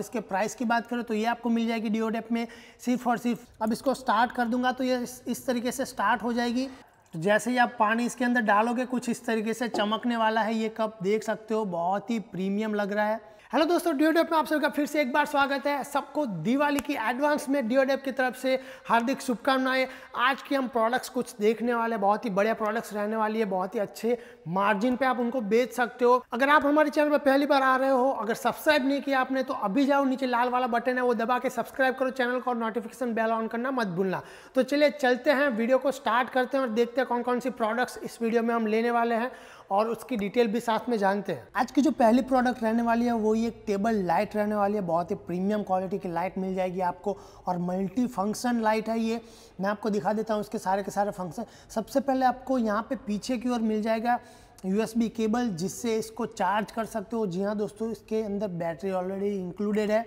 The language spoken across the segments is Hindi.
इसके प्राइस की बात करें तो ये आपको मिल जाएगी डिओडेप में सिर्फ और सिर्फ अब इसको स्टार्ट कर दूंगा तो ये इस, तरीके से स्टार्ट हो जाएगी तो जैसे ही आप पानी इसके अंदर डालोगे कुछ इस तरीके से चमकने वाला है ये कप देख सकते हो बहुत ही प्रीमियम लग रहा है हेलो दोस्तों डियोडेप में आप सबका फिर से एक बार स्वागत है सबको दिवाली की एडवांस में डियोडेप की तरफ से हार्दिक शुभकामनाएं आज की हम प्रोडक्ट्स कुछ देखने वाले बहुत ही बढ़िया प्रोडक्ट्स रहने वाली है बहुत ही अच्छे मार्जिन पे आप उनको बेच सकते हो अगर आप हमारे चैनल पर पहली बार आ रहे हो अगर सब्सक्राइब नहीं किया आपने तो अभी जाओ नीचे लाल वाला बटन है वो दबा के सब्सक्राइब करो चैनल को और नोटिफिकेशन बेल ऑन करना मत भूलना तो चलिए चलते हैं वीडियो को स्टार्ट करते हैं और देखते हैं कौन कौन सी प्रोडक्ट्स इस वीडियो में हम लेने वाले हैं और उसकी डिटेल भी साथ में जानते हैं आज की जो पहली प्रोडक्ट रहने वाली है वो ये टेबल लाइट रहने वाली है बहुत ही प्रीमियम क्वालिटी की लाइट मिल जाएगी आपको और मल्टी फंक्शन लाइट है ये मैं आपको दिखा देता हूँ उसके सारे के सारे फंक्शन सबसे पहले आपको यहाँ पे पीछे की ओर मिल जाएगा यूएसबी केबल जिससे इसको चार्ज कर सकते हो जी हाँ दोस्तों इसके अंदर बैटरी ऑलरेडी इंक्लूडेड है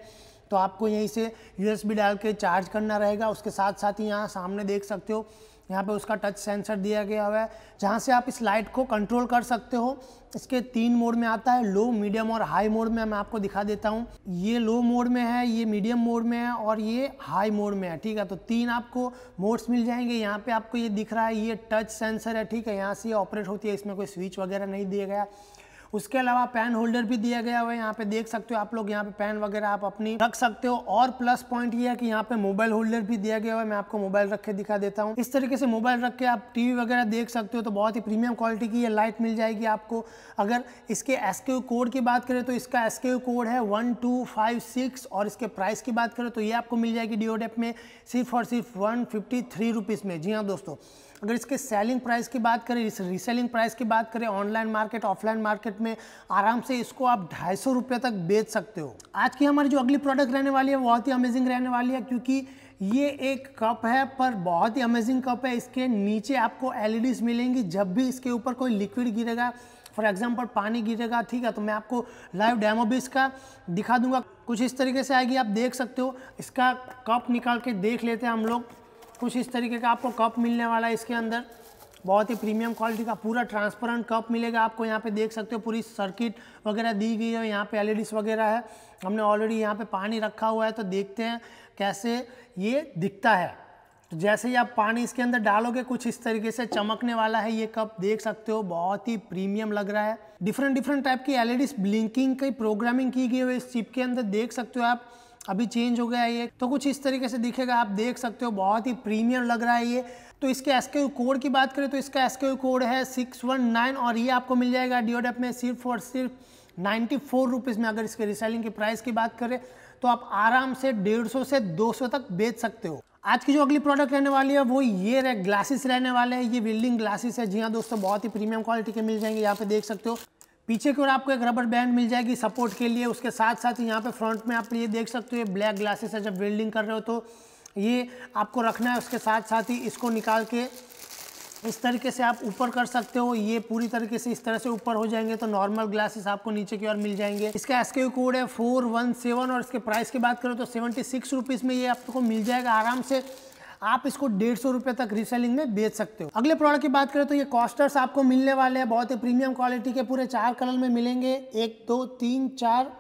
तो आपको यहीं से यूएसबी डाल के चार्ज करना रहेगा उसके साथ साथ ही यहाँ सामने देख सकते हो यहाँ पे उसका टच सेंसर दिया गया हुआ है जहाँ से आप इस लाइट को कंट्रोल कर सकते हो इसके तीन मोड में आता है लो मीडियम और हाई मोड में मैं आपको दिखा देता हूँ ये लो मोड में है ये मीडियम मोड में है और ये हाई मोड में है ठीक है तो तीन आपको मोड्स मिल जाएंगे यहाँ पे आपको ये दिख रहा है ये टच सेंसर है ठीक है यहाँ से ऑपरेट होती है इसमें कोई स्विच वगैरह नहीं दिया गया उसके अलावा पैन होल्डर भी दिया गया हुआ है यहाँ पे देख सकते हो आप लोग यहाँ पे पैन वगैरह आप अपनी रख सकते हो और प्लस पॉइंट ये है कि यहाँ पे मोबाइल होल्डर भी दिया गया हुआ है मैं आपको मोबाइल रख के दिखा देता हूँ इस तरीके से मोबाइल रख के आप टीवी वगैरह देख सकते हो तो बहुत ही प्रीमियम क्वालिटी की ये लाइट मिल जाएगी आपको अगर इसके एस कोड की बात करें तो इसका एस कोड है वन टू फाइव सिक्स और इसके प्राइस की बात करें तो ये आपको मिल जाएगी डिओडेप में सिर्फ और सिर्फ वन फिफ्टी थ्री रुपीज़ में जी हाँ दोस्तों अगर इसके सेलिंग प्राइस की बात करें इस रीसेलिंग प्राइस की बात करें ऑनलाइन मार्केट ऑफलाइन मार्केट में आराम से इसको आप ढाई सौ रुपये तक बेच सकते हो आज की हमारी जो अगली प्रोडक्ट रहने वाली है बहुत ही अमेजिंग रहने वाली है क्योंकि ये एक कप है पर बहुत ही अमेजिंग कप है इसके नीचे आपको एल e मिलेंगी जब भी इसके ऊपर कोई लिक्विड गिरेगा फॉर एग्जाम्पल पानी गिरेगा ठीक है तो मैं आपको लाइव डेमो भी इसका दिखा दूंगा कुछ इस तरीके से आएगी आप देख सकते हो इसका कप निकाल के देख लेते हैं हम लोग कुछ इस तरीके का आपको कप मिलने वाला है इसके अंदर बहुत ही प्रीमियम क्वालिटी का पूरा ट्रांसपेरेंट कप मिलेगा आपको यहाँ पे देख सकते हो पूरी सर्किट वगैरह दी गई है यहाँ पे एल वगैरह है हमने ऑलरेडी यहाँ पे पानी रखा हुआ है तो देखते हैं कैसे ये दिखता है तो जैसे ही आप पानी इसके अंदर डालोगे कुछ इस तरीके से चमकने वाला है ये कप देख सकते हो बहुत ही प्रीमियम लग रहा है डिफरेंट डिफरेंट टाइप की एल ब्लिंकिंग की प्रोग्रामिंग की गई है इस चिप के अंदर देख सकते हो आप अभी चेंज हो गया है ये तो कुछ इस तरीके से दिखेगा आप देख सकते हो बहुत ही प्रीमियर लग रहा है ये तो इसके एस कोड की बात करें तो इसका एस कोड है सिक्स वन नाइन और ये आपको मिल जाएगा डीओडेप में सिर्फ और सिर्फ नाइन्टी फोर रुपीज़ में अगर इसके रिसेलिंग की प्राइस की बात करें तो आप आराम से डेढ़ सौ से दो सौ तक बेच सकते हो आज की जो अगली प्रोडक्ट रहने वाली है वो ये रहे ग्लासेस रहने वाले हैं ये बिल्डिंग ग्लासेस है जी हाँ दोस्तों बहुत ही प्रीमियम क्वालिटी के मिल जाएंगे यहाँ पे देख सकते हो पीछे की ओर आपको एक रबर बैंड मिल जाएगी सपोर्ट के लिए उसके साथ साथ यहाँ पे फ्रंट में आप ये देख सकते हो ये ब्लैक ग्लासेस है जब वेल्डिंग कर रहे हो तो ये आपको रखना है उसके साथ साथ ही इसको निकाल के इस तरीके से आप ऊपर कर सकते हो ये पूरी तरीके से इस तरह से ऊपर हो जाएंगे तो नॉर्मल ग्लासेस आपको नीचे की ओर मिल जाएंगे इसका एस कोड है फोर वन सेवन और इसके प्राइस की बात करें तो सेवेंटी सिक्स रुपीज़ में ये आपको मिल जाएगा आराम से आप इसको डेढ़ सौ रुपये तक रीसेलिंग में बेच सकते हो अगले प्रोडक्ट की बात करें तो ये कॉस्टर्स आपको मिलने वाले हैं बहुत ही प्रीमियम क्वालिटी के पूरे चार कलर में मिलेंगे एक दो तीन चार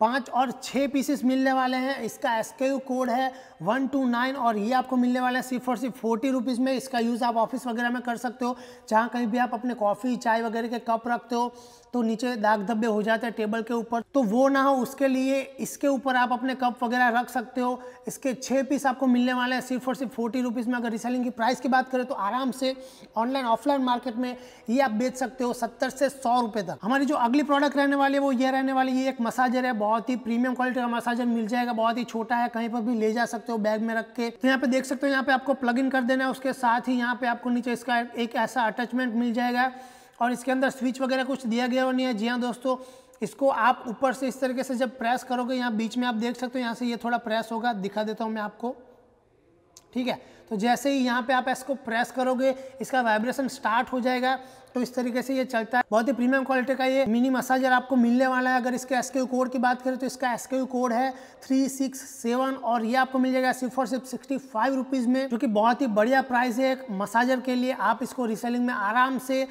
पाँच और छः पीसेस मिलने वाले हैं इसका एस कोड है वन टू नाइन और ये आपको मिलने वाला है सिर्फ और सिर्फ फोर्टी रुपीज़ में इसका यूज़ आप ऑफिस वगैरह में कर सकते हो जहाँ कहीं भी आप अपने कॉफ़ी चाय वगैरह के कप रखते हो तो नीचे दाग धब्बे हो जाते हैं टेबल के ऊपर तो वो ना हो उसके लिए इसके ऊपर आप अपने कप वगैरह रख सकते हो इसके छः पीस आपको मिलने वाले हैं सिर्फ और सिर्फ फोर्टी रुपीज़ में अगर रिसेलिंग की प्राइस की बात करें तो आराम से ऑनलाइन ऑफलाइन मार्केट में ये आप बेच सकते हो सत्तर से सौ रुपये तक हमारी जो अगली प्रोडक्ट रहने वाली है वो ये रहने वाली ये एक मसाजर है बहुत ही प्रीमियम क्वालिटी का मसाजर मिल जाएगा बहुत ही छोटा है कहीं पर भी ले जा सकते हो बैग में रख के तो यहाँ पे देख सकते हो यहाँ पे आपको प्लग इन कर देना है उसके साथ ही यहाँ पे आपको नीचे इसका एक ऐसा अटैचमेंट मिल जाएगा और इसके अंदर स्विच वगैरह कुछ दिया गया नहीं है जी हाँ दोस्तों इसको आप ऊपर से इस तरीके से जब प्रेस करोगे यहाँ बीच में आप देख सकते हो यहाँ से ये थोड़ा प्रेस होगा दिखा देता हूँ मैं आपको ठीक है तो जैसे ही यहाँ पे आप इसको प्रेस करोगे इसका वाइब्रेशन स्टार्ट हो जाएगा तो इस तरीके से ये चलता है बहुत ही प्रीमियम क्वालिटी का ये मिनी मसाजर आपको मिलने वाला है अगर इसके एसके कोड की बात करें तो इसका एसके कोड है थ्री सिक्स सेवन और ये आपको मिल जाएगा सिर्फ और सिर्फ सिक्सटी फाइव रुपीज़ में जो कि बहुत ही बढ़िया प्राइस है एक मसाजर के लिए आप इसको रिसेलिंग में आराम से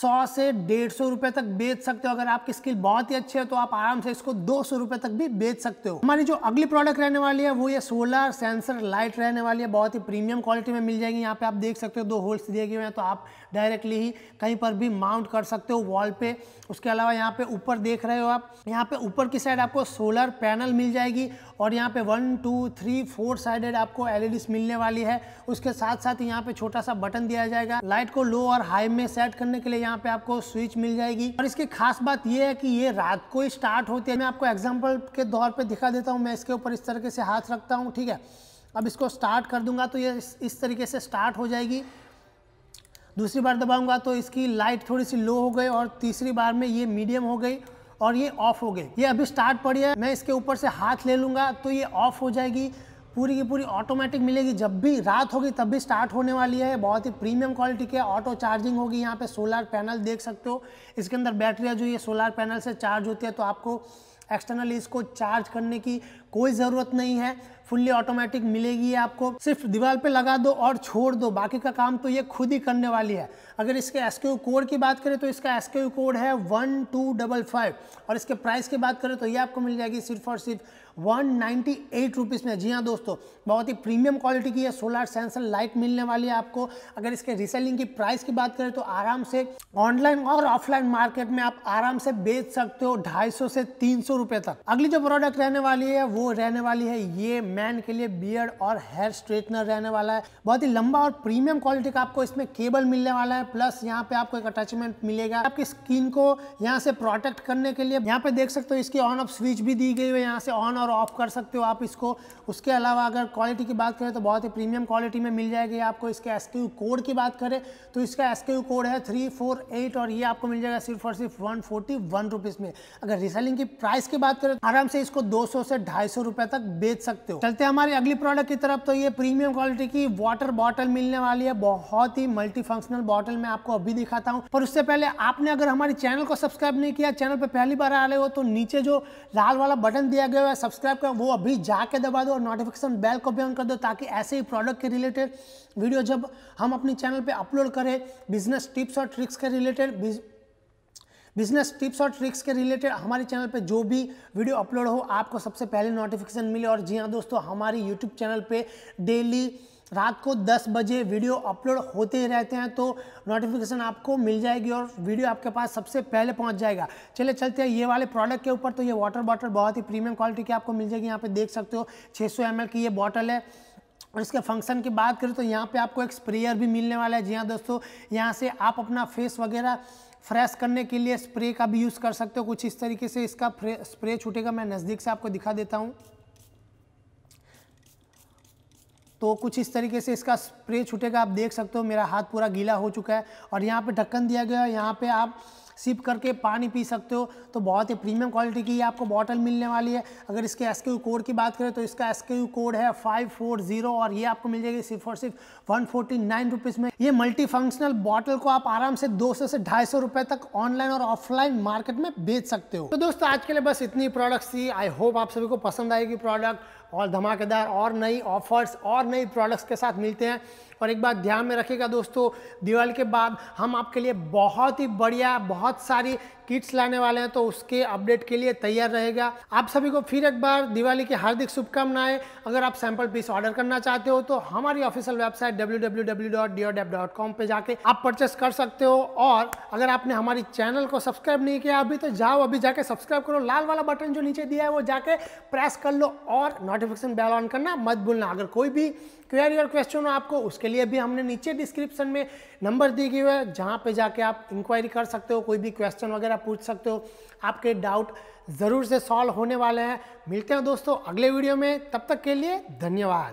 सौ से डेढ़ सौ रुपए तक बेच सकते हो अगर आपकी स्किल बहुत ही अच्छी है तो आप आराम से इसको दो सौ रुपए तक भी बेच सकते हो हमारी जो अगली प्रोडक्ट रहने वाली है वो ये सोलर सेंसर लाइट रहने वाली है बहुत ही प्रीमियम क्वालिटी में मिल जाएगी यहाँ पे आप देख सकते हो दो होल्स दिए गए हैं तो आप डायरेक्टली ही कहीं पर भी माउंट कर सकते हो वॉल पे उसके अलावा यहाँ पे ऊपर देख रहे हो आप यहाँ पे ऊपर की साइड आपको सोलर पैनल मिल जाएगी और यहाँ पे one two three four sided आपको एलईडीज e मिलने वाली है उसके साथ साथ यहाँ पे छोटा सा बटन दिया जाएगा लाइट को लो और हाई में सेट करने के लिए यहाँ पे आपको स्विच मिल जाएगी और इसकी खास बात यह है कि ये रात को ही स्टार्ट होती है मैं आपको एग्जाम्पल के तौर पर दिखा देता हूँ मैं इसके ऊपर इस तरीके से हाथ रखता हूँ ठीक है अब इसको स्टार्ट कर दूंगा तो ये इस तरीके से स्टार्ट हो जाएगी दूसरी बार दबाऊंगा तो इसकी लाइट थोड़ी सी लो हो गई और तीसरी बार में ये मीडियम हो गई और ये ऑफ हो गई ये अभी स्टार्ट पड़ी है मैं इसके ऊपर से हाथ ले लूँगा तो ये ऑफ हो जाएगी पूरी की पूरी ऑटोमेटिक मिलेगी जब भी रात होगी तब भी स्टार्ट होने वाली है बहुत ही प्रीमियम क्वालिटी के ऑटो चार्जिंग होगी यहाँ पे सोलर पैनल देख सकते हो इसके अंदर बैटरियाँ जो ये सोलर पैनल से चार्ज होती है तो आपको एक्सटर्नली इसको चार्ज करने की कोई ज़रूरत नहीं है फुल्ली ऑटोमेटिक मिलेगी ये आपको सिर्फ दीवार पे लगा दो और छोड़ दो बाकी का काम तो ये खुद ही करने वाली है अगर इसके एस कोड की बात करें तो इसका एस कोड है वन टू डबल फाइव और इसके प्राइस की बात करें तो ये आपको मिल जाएगी सिर्फ और सिर्फ वन नाइन्टी एट रुपीज़ में जी हाँ दोस्तों बहुत ही प्रीमियम क्वालिटी की है सोलर सेंसर लाइट मिलने वाली है आपको अगर इसके रिसेलिंग की प्राइस की बात करें तो आराम से ऑनलाइन और ऑफलाइन मार्केट में आप आराम से बेच सकते हो ढाई से तीन सौ तक अगली जो प्रोडक्ट रहने वाली है वो वो रहने वाली है ये मैन के लिए बियर्ड और हेयर स्ट्रेटनर रहने वाला है बहुत ही लंबा और प्रीमियम क्वालिटी का आपको इसमें केबल मिलने वाला है प्लस यहाँ पे आपको एक अटैचमेंट मिलेगा आपकी स्किन को यहाँ से प्रोटेक्ट करने के लिए यहाँ पे देख सकते हो इसकी ऑन ऑफ स्विच भी दी गई है यहाँ से ऑन और ऑफ कर सकते हो आप इसको उसके अलावा अगर क्वालिटी की बात करें तो बहुत ही प्रीमियम क्वालिटी में मिल जाएगी आपको इसके एस कोड की बात करें तो इसका एस कोड है थ्री और ये आपको मिल जाएगा सिर्फ और सिर्फ वन फोर्टी में अगर रिसेलिंग की प्राइस की बात करें तो आराम से इसको दो से ढाई सौ रुपए तक बेच सकते हो चलते हमारी अगली प्रोडक्ट की तरफ तो ये प्रीमियम क्वालिटी की वाटर बॉटल मिलने वाली है बहुत ही मल्टी फंक्शनल बॉटल मैं आपको अभी दिखाता हूँ पर उससे पहले आपने अगर हमारे चैनल को सब्सक्राइब नहीं किया चैनल पर पहली बार आ रहे हो तो नीचे जो लाल वाला बटन दिया गया है सब्सक्राइब का वो अभी जाके दबा दो और नोटिफिकेशन बेल को भी ऑन कर दो ताकि ऐसे ही प्रोडक्ट के रिलेटेड वीडियो जब हम अपने चैनल पर अपलोड करें बिजनेस टिप्स और ट्रिक्स के रिलेटेड बिजनेस टिप्स और ट्रिक्स के रिलेटेड हमारे चैनल पे जो भी वीडियो अपलोड हो आपको सबसे पहले नोटिफिकेशन मिले और जी हाँ दोस्तों हमारी यूट्यूब चैनल पे डेली रात को 10 बजे वीडियो अपलोड होते ही रहते हैं तो नोटिफिकेशन आपको मिल जाएगी और वीडियो आपके पास सबसे पहले पहुंच जाएगा चले चलते हैं ये वाले प्रोडक्ट के ऊपर तो ये वाटर बॉटल बहुत ही प्रीमियम क्वालिटी की आपको मिल जाएगी यहाँ पे देख सकते हो 600 सौ की ये बॉटल है और इसके फंक्शन की बात करें तो यहाँ पे आपको एक स्प्रेयर भी मिलने वाला है जी हाँ दोस्तों यहाँ से आप अपना फेस वगैरह फ्रेश करने के लिए स्प्रे का भी यूज़ कर सकते हो कुछ इस तरीके से इसका स्प्रे छूटेगा मैं नज़दीक से आपको दिखा देता हूँ तो कुछ इस तरीके से इसका स्प्रे छूटेगा आप देख सकते हो मेरा हाथ पूरा गीला हो चुका है और यहाँ पे ढक्कन दिया गया है यहाँ पे आप सिप करके पानी पी सकते हो तो बहुत ही प्रीमियम क्वालिटी की आपको बॉटल मिलने वाली है अगर इसके एस कोड की बात करें तो इसका एस कोड है फाइव फोर जीरो और ये आपको मिल जाएगी सिर्फ और सिर्फ वन फोर्टी नाइन रुपीज़ में ये मल्टी फंक्शनल बॉटल को आप आराम से दो सौ से ढाई सौ तक ऑनलाइन और ऑफलाइन मार्केट में बेच सकते हो तो दोस्तों आज के लिए बस इतनी प्रोडक्ट्स थी आई होप आप सभी को पसंद आएगी प्रोडक्ट और धमाकेदार और नई ऑफर्स और नई प्रोडक्ट्स के साथ मिलते हैं और एक बात ध्यान में रखिएगा दोस्तों दिवाली के बाद हम आपके लिए बहुत ही बढ़िया बहुत सारी किट्स लाने वाले हैं तो उसके अपडेट के लिए तैयार रहेगा आप सभी को फिर एक बार दिवाली की हार्दिक शुभकामनाएं अगर आप सैंपल पीस ऑर्डर करना चाहते हो तो हमारी ऑफिशियल वेबसाइट डब्ल्यू पे जाके आप परचेस कर सकते हो और अगर आपने हमारी चैनल को सब्सक्राइब नहीं किया अभी तो जाओ अभी जाके सब्सक्राइब करो लाल वाला बटन जो नीचे दिया है वो जाके प्रेस कर लो और नोटिफिकेशन बेल ऑन करना मत भूलना अगर कोई भी क्वेरी और क्वेश्चन हो आपको उसके लिए भी हमने नीचे डिस्क्रिप्शन में नंबर दी गई है जहाँ पे जाके आप इंक्वायरी कर सकते हो कोई भी क्वेश्चन वगैरह पूछ सकते हो आपके डाउट ज़रूर से सॉल्व होने वाले हैं मिलते हैं दोस्तों अगले वीडियो में तब तक के लिए धन्यवाद